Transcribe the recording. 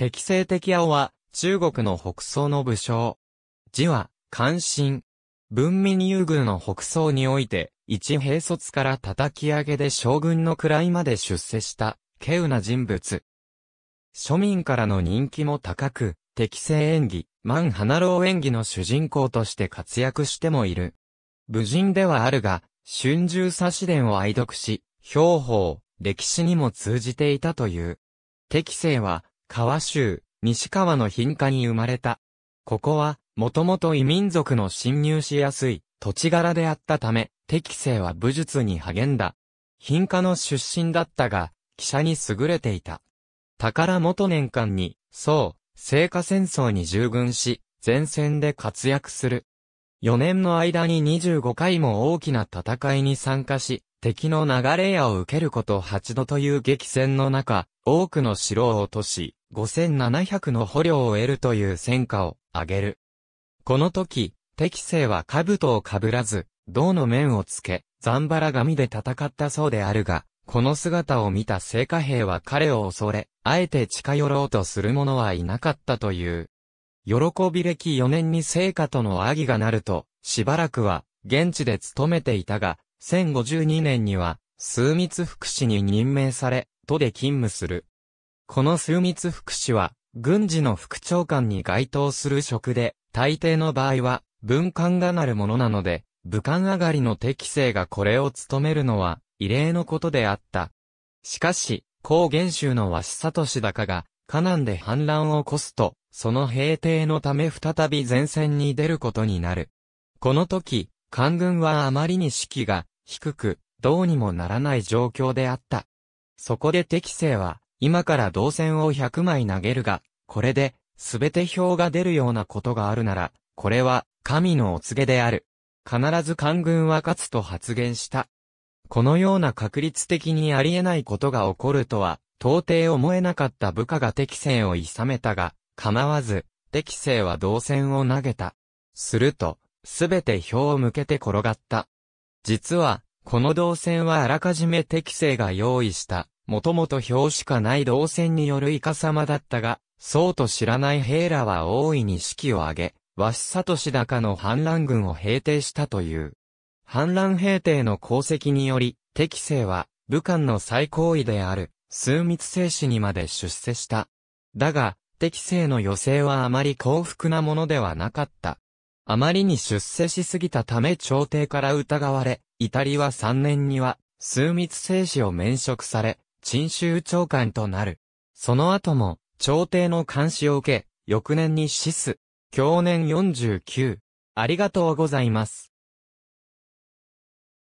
適正的青は、中国の北宋の武将。字は、関心。文民優遇の北宋において、一兵卒から叩き上げで将軍の位まで出世した、稀有な人物。庶民からの人気も高く、適正演技、万花楼演技の主人公として活躍してもいる。武人ではあるが、春秋差し伝を愛読し、兵法、歴史にも通じていたという。適正は、川州、西川の貧下に生まれた。ここは、もともと異民族の侵入しやすい土地柄であったため、適正は武術に励んだ。貧下の出身だったが、記者に優れていた。宝元年間に、そう、聖火戦争に従軍し、前線で活躍する。4年の間に25回も大きな戦いに参加し、敵の流れ矢を受けること8度という激戦の中、多くの城を落とし、5700の捕虜を得るという戦果を上げる。この時、敵正は兜をかぶらず、銅の面をつけ、ザンバラ髪で戦ったそうであるが、この姿を見た聖火兵は彼を恐れ、あえて近寄ろうとする者はいなかったという。喜び歴4年に聖火との兄がなると、しばらくは、現地で勤めていたが、1052年には、枢密福祉に任命され、都で勤務する。この枢密副使は、軍事の副長官に該当する職で、大抵の場合は、文官がなるものなので、武官上がりの適正がこれを務めるのは、異例のことであった。しかし、高元州の志里氏高が、河南で反乱を起こすと、その平定のため再び前線に出ることになる。この時、官軍はあまりに士気が低く、どうにもならない状況であった。そこで適正は、今から銅線を100枚投げるが、これで、すべて票が出るようなことがあるなら、これは、神のお告げである。必ず官軍は勝つと発言した。このような確率的にありえないことが起こるとは、到底思えなかった部下が適正をさめたが、構わず、適正は銅線を投げた。すると、すべて票を向けて転がった。実は、この銅線はあらかじめ適正が用意したもともと表しかない動線によるイカ様だったが、そうと知らない兵らは大いに士気を上げ、鷲里氏高の反乱軍を平定したという。反乱平定の功績により、敵性は、武漢の最高位である、枢密制氏にまで出世した。だが、敵性の余生はあまり幸福なものではなかった。あまりに出世しすぎたため朝廷から疑われ、イタリは3年には、枢密制氏を免職され、陳州長官となる。その後も、朝廷の監視を受け、翌年に死す。去年49。ありがとうございます。